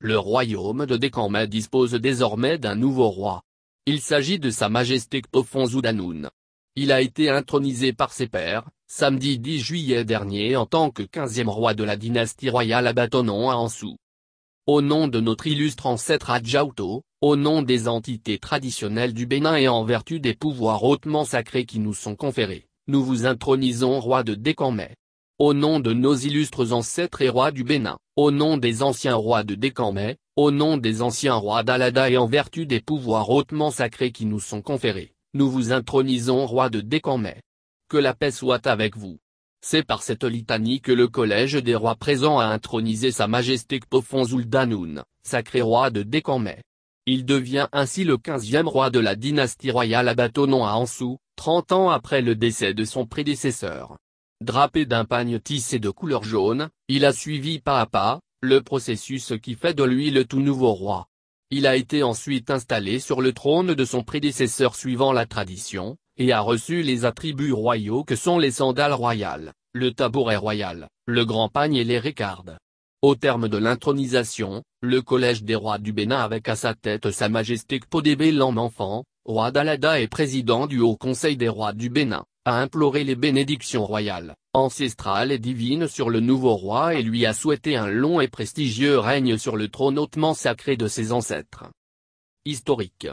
Le royaume de Décanma dispose désormais d'un nouveau roi. Il s'agit de Sa Majesté Ktofon Il a été intronisé par ses pairs, samedi 10 juillet dernier en tant que 15e roi de la dynastie royale à à Ansou. Au nom de notre illustre ancêtre Adjauto, au nom des entités traditionnelles du Bénin et en vertu des pouvoirs hautement sacrés qui nous sont conférés, nous vous intronisons roi de Décanmé au nom de nos illustres ancêtres et rois du Bénin, au nom des anciens rois de Décamé, au nom des anciens rois d'Alada et en vertu des pouvoirs hautement sacrés qui nous sont conférés, nous vous intronisons roi de Décamé. Que la paix soit avec vous. C'est par cette litanie que le collège des rois présents a intronisé sa majesté Kpofonzul Danoun, sacré roi de Décamé. Il devient ainsi le quinzième roi de la dynastie royale à à Ansou, 30 ans après le décès de son prédécesseur. Drapé d'un pagne tissé de couleur jaune, il a suivi pas à pas, le processus qui fait de lui le tout nouveau roi. Il a été ensuite installé sur le trône de son prédécesseur suivant la tradition, et a reçu les attributs royaux que sont les sandales royales, le tabouret royal, le grand pagne et les récardes. Au terme de l'intronisation, le collège des rois du Bénin avec à sa tête sa majesté Kpodébé lhomme enfant roi d'Alada et président du Haut Conseil des rois du Bénin, a imploré les bénédictions royales, ancestrales et divines sur le nouveau roi et lui a souhaité un long et prestigieux règne sur le trône hautement sacré de ses ancêtres. Historique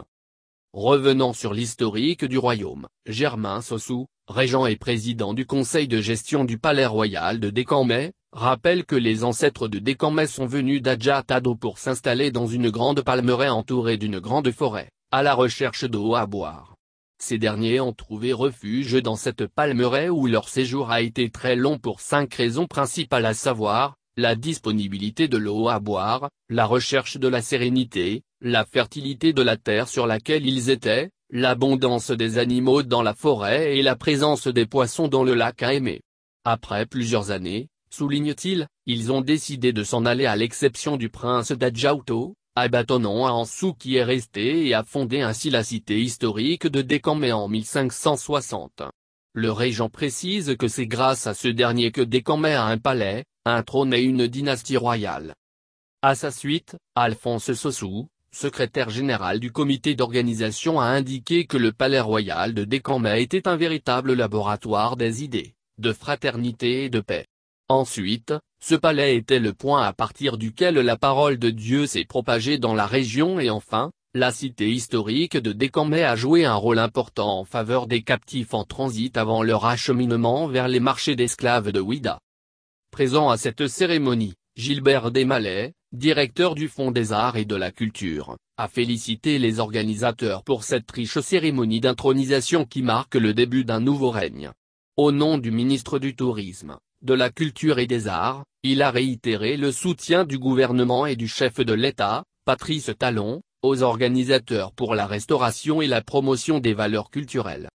Revenant sur l'historique du royaume, Germain Sossou, régent et président du conseil de gestion du palais royal de Décamé, rappelle que les ancêtres de Décamé sont venus d'Ajatado pour s'installer dans une grande palmeraie entourée d'une grande forêt, à la recherche d'eau à boire. Ces derniers ont trouvé refuge dans cette palmeraie où leur séjour a été très long pour cinq raisons principales à savoir, la disponibilité de l'eau à boire, la recherche de la sérénité, la fertilité de la terre sur laquelle ils étaient, l'abondance des animaux dans la forêt et la présence des poissons dans le lac à aimer. Après plusieurs années, souligne-t-il, ils ont décidé de s'en aller à l'exception du prince d'Adjauto, en sous qui est resté et a fondé ainsi la cité historique de Décamé en 1560. Le régent précise que c'est grâce à ce dernier que Décamé a un palais, un trône et une dynastie royale. À sa suite, Alphonse Sossou, secrétaire général du comité d'organisation a indiqué que le palais royal de Décamé était un véritable laboratoire des idées, de fraternité et de paix. Ensuite, ce palais était le point à partir duquel la parole de Dieu s'est propagée dans la région et enfin, la cité historique de Décambay a joué un rôle important en faveur des captifs en transit avant leur acheminement vers les marchés d'esclaves de Ouida. Présent à cette cérémonie, Gilbert Desmalais, directeur du Fonds des Arts et de la Culture, a félicité les organisateurs pour cette riche cérémonie d'intronisation qui marque le début d'un nouveau règne. Au nom du ministre du Tourisme, de la culture et des arts, il a réitéré le soutien du gouvernement et du chef de l'État, Patrice Talon, aux organisateurs pour la restauration et la promotion des valeurs culturelles.